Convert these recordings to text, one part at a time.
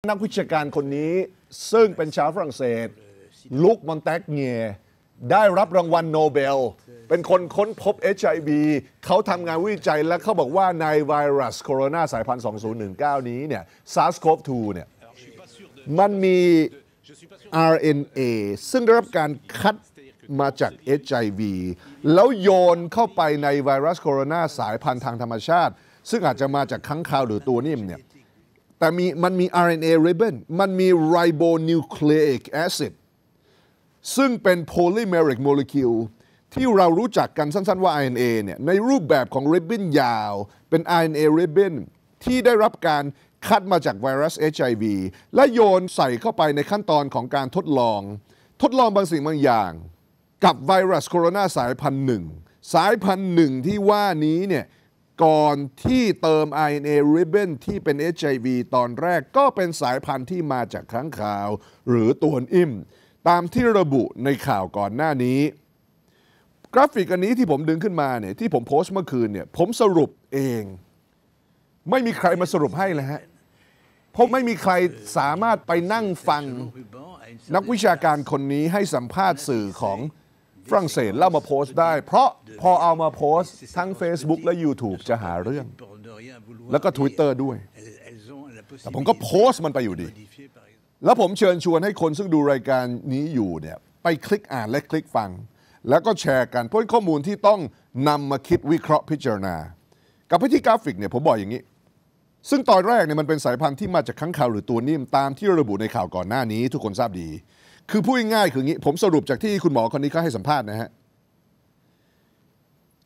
นักวิชาการคนนี้ซึ่งเป็นชาวฝรั่งเศสลุกมอนแตกเงียได้รับรางวัลโนเบล เป็นคนค้นพบ HIV เขาทำงานวิจัยและเขาบอกว่าในไวรัสโคโรนาสายพันธุ์ 2019 นี้เนี่ย SARS-CoV-2 เนี่ยมันมี RNA ซึ่งได้รับการคัดมาจาก HIV แล้วโยนเข้าไปในไวรัสโคโรนาสายพันธุ์ทางธรรมชาติ ซึ่งอาจจะมาจากค้างคาวหรือตัวนิ่มเนี่ยแต่มีมันมี RNA ribbon มันมี ribonucleic acid ซึ่งเป็น polymeric molecule ที่เรารู้จักกันสั้นๆว่า RNA เนี่ย ในรูปแบบของ ribbon ยาว เป็น RNA ribbon ที่ได้รับการคัดมาจากไวรัส HIV และโยนใส่เข้าไปในขั้นตอนของการทดลอง ทดลองบางสิ่งบางอย่าง กับไวรัสโคโรนาสายพันธุ์หนึ่ง สายพันธุ์หนึ่งที่ว่านี้เนี่ยก่อนที่เติม RNA ribbon ที่เป็น HIV ตอนแรกก็เป็นสายพันธุ์ที่มาจากครั้งข่าว หรือตัวอิ่ม ตามที่ระบุในข่าวก่อนหน้านี้ กราฟิกอันนี้ที่ผมดึงขึ้นมาเนี่ยที่ผมโพสต์เมื่อคืนเนี่ยผมสรุปเอง ไม่มีใครมาสรุปให้เลยฮะเพราะไม่มีใครสามารถไปนั่งฟังนักวิชาการคนนี้ให้สัมภาษณ์สื่อของฝรั่งเศสเล่ามาโพสต์ได้ เพราะพอเอามาโพสต์ทั้ง Facebook และ YouTube จะหาเรื่อง แล้วก็ Twitter ด้วย แต่ผมก็โพสต์มันไปอยู่ดี แล้วผมเชิญชวนให้คนซึ่งดูรายการนี้อยู่เนี่ยไปคลิกอ่านและคลิกฟัง แล้วก็แชร์กันเพราะข้อมูลที่ต้องนำมาคิดวิเคราะห์พิจารณา กับพิธีกราฟิกเนี่ยผมบอกอย่างนี้ ซึ่งตอนแรกเนี่ยมันเป็นสายพันธุ์ที่มาจากข้างข่าวหรือตัวนิ่มตามที่ระบุในข่าวก่อนหน้านี้ ทุกคนทราบดีคือพูดง่ายๆคืองี้ ผมสรุปจากที่คุณหมอคนนี้เขาให้สัมภาษณ์นะฮะ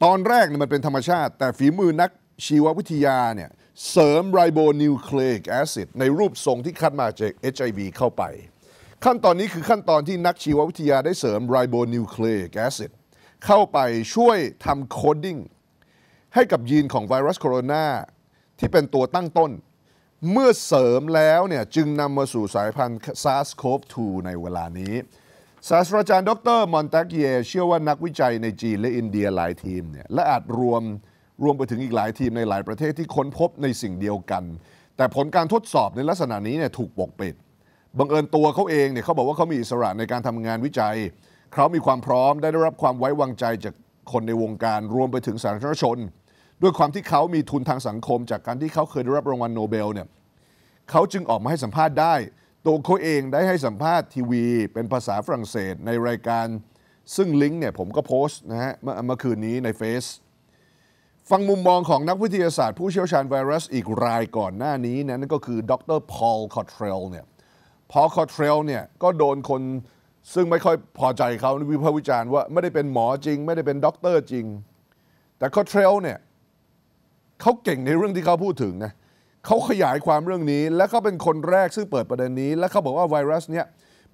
ตอนแรกเนี่ยมันเป็นธรรมชาติ แต่ฝีมือนักชีววิทยาเนี่ยเสริมไรโบนิวคลีกแอซิดในรูปทรงที่คัดมาจาก HIV เข้าไป ขั้นตอนนี้คือขั้นตอนที่นักชีววิทยาได้เสริมไรโบนิวคลีกแอซิดเข้าไปช่วยทำโคดดิ้งให้กับยีนของไวรัสโคโรนาที่เป็นตัวตั้งต้นเมื่อเสริมแล้วเนี่ยจึงนำมาสู่สายพันธุ์ SARS-CoV-2 ในเวลานี้ศาสตราจารย์ ดรมอนตักเย เชื่อว่านักวิจัยในจีนและอินเดียหลายทีมเนี่ยและอาจรวมรวมไปถึงอีกหลายทีมในหลายประเทศที่ค้นพบในสิ่งเดียวกัน แต่ผลการทดสอบในลักษณะนี้เนี่ยถูกปกปิดบังเอิญตัวเขาเองเนี่ยเขาบอกว่าเขามีอิสระในการทำงานวิจัยเขามีความพร้อมได้ได้รับความไว้วางใจจากคนในวงการ รวมไปถึงสาธารณชนด้วยความที่เขามีทุนทางสังคมจากการที่เขาเคยได้รับรางวัลโนเบลเนี่ย เขาจึงออกมาให้สัมภาษณ์ได้ ตัวเขาเองได้ให้สัมภาษณ์ทีวี เป็นภาษาฝรั่งเศส ในรายการซึ่งลิงก์เนี่ยผมก็โพสต์นะฮะเมื่อคืนนี้ในเฟซฟังมุมมองของนักวิทยาศาสตร์ผู้เชี่ยวชาญไวรัส อีกรายก่อนหน้านี้นนั่นก็คือดรพอลคอเทรลเนี่ยพอลคอเทรลเนี่ยก็โดนคนซึ่งไม่ค่อยพอใจเขาวิพากษ์วิจารณ์ว่าไม่ได้เป็นหมอจริง ไม่ได้เป็นด็อกเตอร์จริง แต่คอเทรลเนี่ยเขาเก่งในเรื่องที่เขาพูดถึงนะเขาขยายความเรื่องนี้และเขาเป็นคนแรกซึ่งเปิดประเด็นนี้ และเขาบอกว่าไวรัสเนี้ย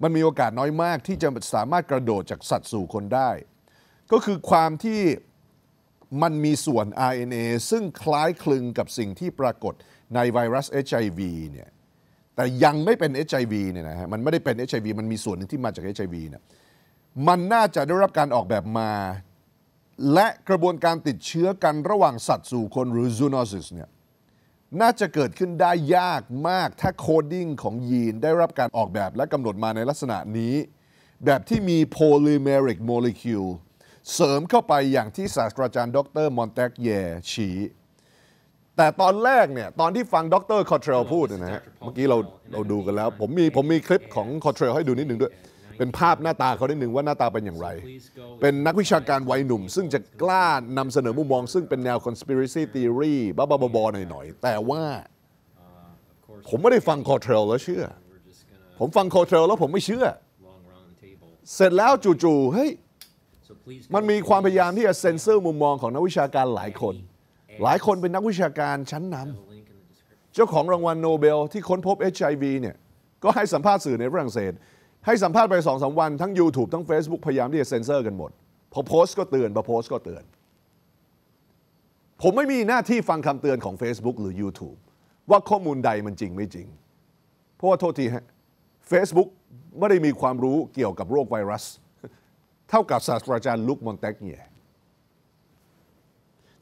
มันมีโอกาสน้อยมาก ที่จะสามารถกระโดดจากสัตว์สู่คนได้ ก็คือความที่มันมีส่วน RNA ซึ่งคล้ายคลึงกับสิ่งที่ปรากฏในไวรัส HIV เนี่ยแต่ยังไม่เป็น HIV เนี่ยนะฮะมันไม่ได้เป็น HIV มันมีส่วนหนึ่งที่มาจาก HIV เนี่ยมันน่าจะได้รับการออกแบบมาและกระบวนการติดเชื้อกันระหว่างสัตว์สู่คนหรือ zoonosis เนี่ยน่าจะเกิดขึ้นได้ยากมากถ้าโคดิ้งของยีนได้รับการออกแบบและกำหนดมาในลักษณะนี้ แบบที่มี polymeric molecule เสริมเข้าไปอย่างที่ศาสตราจารย์ดรมอนแตกเยชี้แต่ตอนแรกเนี่ยตอนที่ฟังดรคอเทรลพูดนะฮะเมื่อกี้เราเราดูกันแล้ว ผมมีผมมีคลิปของคอเทรลให้ดูนิดหนึ่งด้วยเป็นภาพหน้าตาเขาได้หนึ่งว่าหน้าตาเป็นอย่างไร เป็นนักวิชาการวัยหนุ่ม ซึ่งจะกล้านำเสนอมุมมอง ซึ่งเป็นแนว conspiracy theory บ้าๆบอๆหน่อยๆแต่ว่าผมไม่ได้ฟังคอเทรลแล้วเชื่อผมฟังคอเทรลแล้วผมไม่เชื่อ เสร็จแล้วจู่ๆเฮ้ย มันมีความพยายามที่จะเซนเซอร์ มุมมองของนักวิชาการหลายคน หลายคนเป็นนักวิชาการชั้นนำเจ้าของรางวัลโนเบล ที่ค้นพบ HIV เนี่ยก็ให้สัมภาษณ์สื่อในฝรั่งเศสให้สัมภาษณ์ไปสองสาวันทั้ง YouTube ทั้ง Facebook พยายามที่จะเซ็นเซอร์กันหมด พอโพสต์ก็เตือน พอโพสต์ก็เตือน ผมไม่มีหน้าที่ฟังคำเตือนของ Facebook หรือ YouTube ว่าข้อมูลใดมันจริงไม่จริง เพราะว่าโทษทีฮะ Facebook ไม่ได้มีความรู้เกี่ยวกับโรคไวรัส เท่ากับศาสตราจารย์ลุกมอนแตกเนีย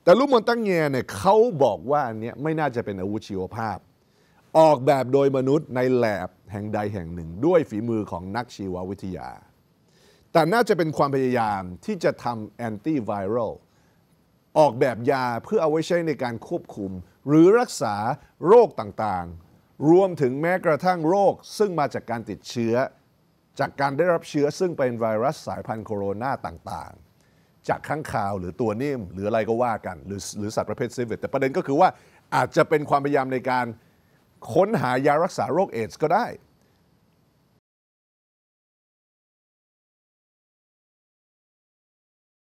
แต่ลุกมอนแตกเนียเนี่ยเขาบอกว่าอันเนี้ยไม่น่าจะเป็นอาวุธชีวภาพออกแบบโดยมนุษย์ในแลบ แห่งใดแห่งหนึ่งด้วยฝีมือของนักชีววิทยา แต่น่าจะเป็นความพยายามที่จะทำแอนตี้ไวรัลออกแบบยาเพื่อเอาไว้ใช้ในการควบคุม หรือรักษาโรคต่างๆ รวมถึงแม้กระทั่งโรค ซึ่งมาจากการติดเชื้อ จากการได้รับเชื้อซึ่งเป็นไวรัสสายพันธุ์โคโรนาต่างๆ จากข้างข่าวหรือตัวนิ่มหรืออะไรก็ว่ากัน หรือหรือสัตว์ประเภทซีเวตแต่ประเด็นก็คือว่าอาจจะเป็นความพยายามในการค้นหายารักษาโรคเอดส์ก็ได้